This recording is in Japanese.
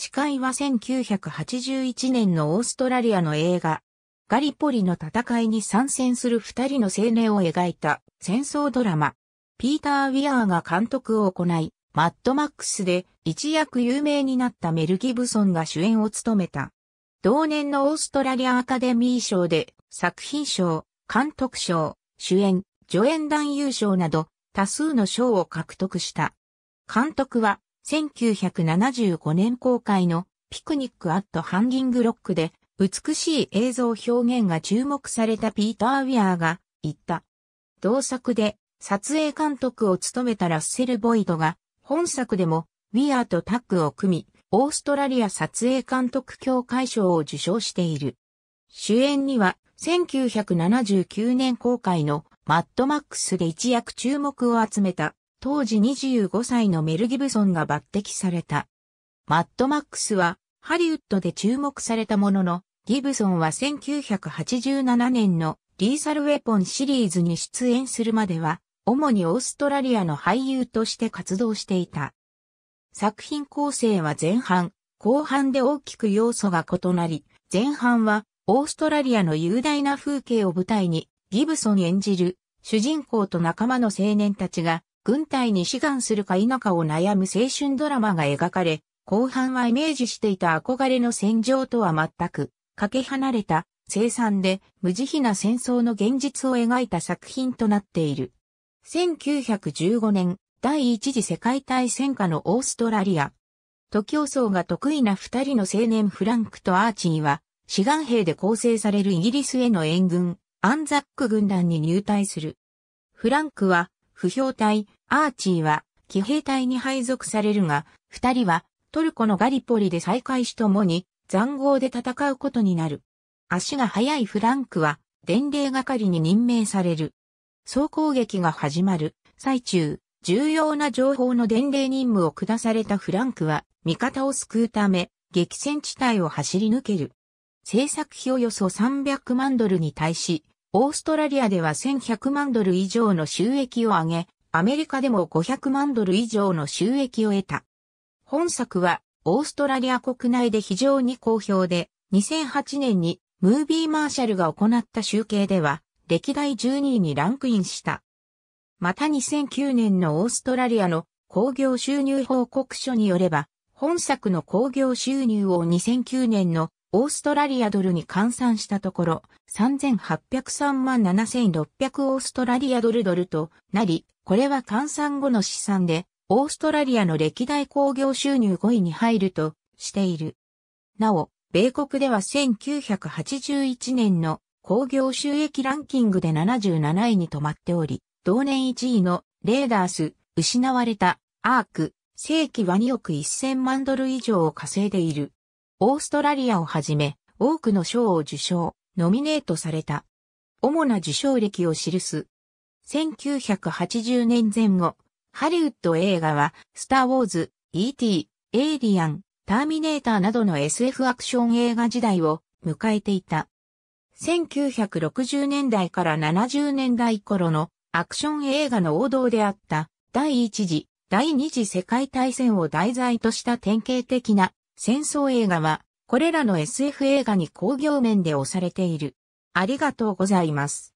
誓いは1981年のオーストラリアの映画、ガリポリの戦いに参戦する二人の青年を描いた戦争ドラマ。ピーター・ウィアーが監督を行い、マッドマックスで一躍有名になったメル・ギブソンが主演を務めた。同年のオーストラリアアカデミー賞で作品賞、監督賞、主演、助演男優賞など多数の賞を獲得した。監督は1975年公開のピクニックアットハンギングロックで美しい映像表現が注目されたピーター・ウィアーが言った。同作で撮影監督を務めたラッセル・ボイドが本作でもウィアーとタッグを組みオーストラリア撮影監督協会賞を受賞している。主演には1979年公開のマッドマックスで一躍注目を集めた当時25歳のメル・ギブソンが抜擢された。マッドマックスはハリウッドで注目されたものの、ギブソンは1987年のリーサルウェポンシリーズに出演するまでは、主にオーストラリアの俳優として活動していた。作品構成は前半、後半で大きく要素が異なり、前半はオーストラリアの雄大な風景を舞台に、ギブソン演じる主人公と仲間の青年たちが軍隊に志願するか否かを悩む青春ドラマが描かれ、後半はイメージしていた憧れの戦場とは全く、かけ離れた、生産で無慈悲な戦争の現実を描いた作品となっている。1915年、第一次世界大戦下のオーストラリア。時競争が得意な二人の青年フランクとアーチーは、志願兵で構成されるイギリスへの援軍、アンザック軍団に入隊する。フランクは不評隊、アーチーは、騎兵隊に配属されるが、二人は、トルコのガリポリで再会しともに、残豪で戦うことになる。足が速いフランクは、伝令係に任命される。総攻撃が始まる、最中、重要な情報の伝令任務を下されたフランクは、味方を救うため、激戦地帯を走り抜ける。制作費およそ300万ドルに対し、オーストラリアでは1100万ドル以上の収益を上げ、アメリカでも500万ドル以上の収益を得た。本作は、オーストラリア国内で非常に好評で、2008年にムービーマーシャルが行った集計では、歴代12位にランクインした。また2009年のオーストラリアの工業収入報告書によれば、本作の工業収入を2009年のオーストラリアドルに換算したところ、3803万7600オーストラリアドルドルとなり、これは換算後の試算で、オーストラリアの歴代工業収入5位に入るとしている。なお、米国では1981年の工業収益ランキングで77位に止まっており、同年1位のレーダース、失われた、アーク、正規は2億1000万ドル以上を稼いでいる。オーストラリアをはじめ、多くの賞を受賞、ノミネートされた。主な受賞歴を記す。1980年前後、ハリウッド映画は、スター・ウォーズ、E.T., エイリアン、ターミネーターなどの SF アクション映画時代を迎えていた。1960年代から70年代頃のアクション映画の王道であった第一次、第二次世界大戦を題材とした典型的な戦争映画は、これらの SF 映画に工業面で押されている。ありがとうございます。